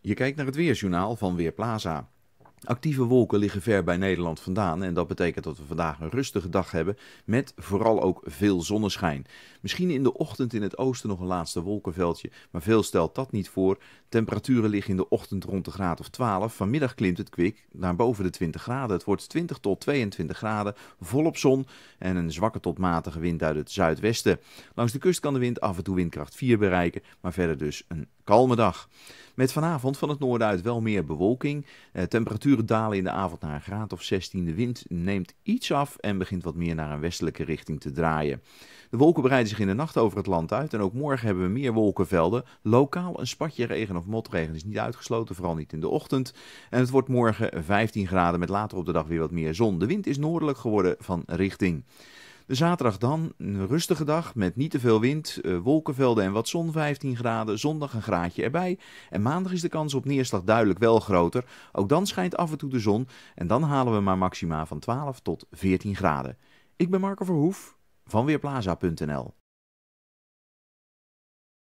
Je kijkt naar het weersjournaal van Weerplaza. Actieve wolken liggen ver bij Nederland vandaan en dat betekent dat we vandaag een rustige dag hebben met vooral ook veel zonneschijn. Misschien in de ochtend in het oosten nog een laatste wolkenveldje, maar veel stelt dat niet voor. Temperaturen liggen in de ochtend rond de graad of 12. Vanmiddag klimt het kwik naar boven de 20 graden. Het wordt 20 tot 22 graden, volop zon en een zwakke tot matige wind uit het zuidwesten. Langs de kust kan de wind af en toe windkracht 4 bereiken, maar verder dus een kalme dag. Met vanavond van het noorden uit wel meer bewolking. Eh, temperaturen dalen in de avond naar een graad of 16. De wind neemt iets af en begint wat meer naar een westelijke richting te draaien. De wolken breiden zich in de nacht over het land uit en ook morgen hebben we meer wolkenvelden. Lokaal een spatje regen of motregen is niet uitgesloten, vooral niet in de ochtend. En het wordt morgen 15 graden met later op de dag weer wat meer zon. De wind is noordelijk geworden van richting. De zaterdag dan, een rustige dag met niet te veel wind, eh, wolkenvelden en wat zon, 15 graden. Zondag een graadje erbij. En maandag is de kans op neerslag duidelijk wel groter. Ook dan schijnt af en toe de zon. En dan halen we maar maxima van 12 tot 14 graden. Ik ben Marco Verhoef van Weerplaza.nl.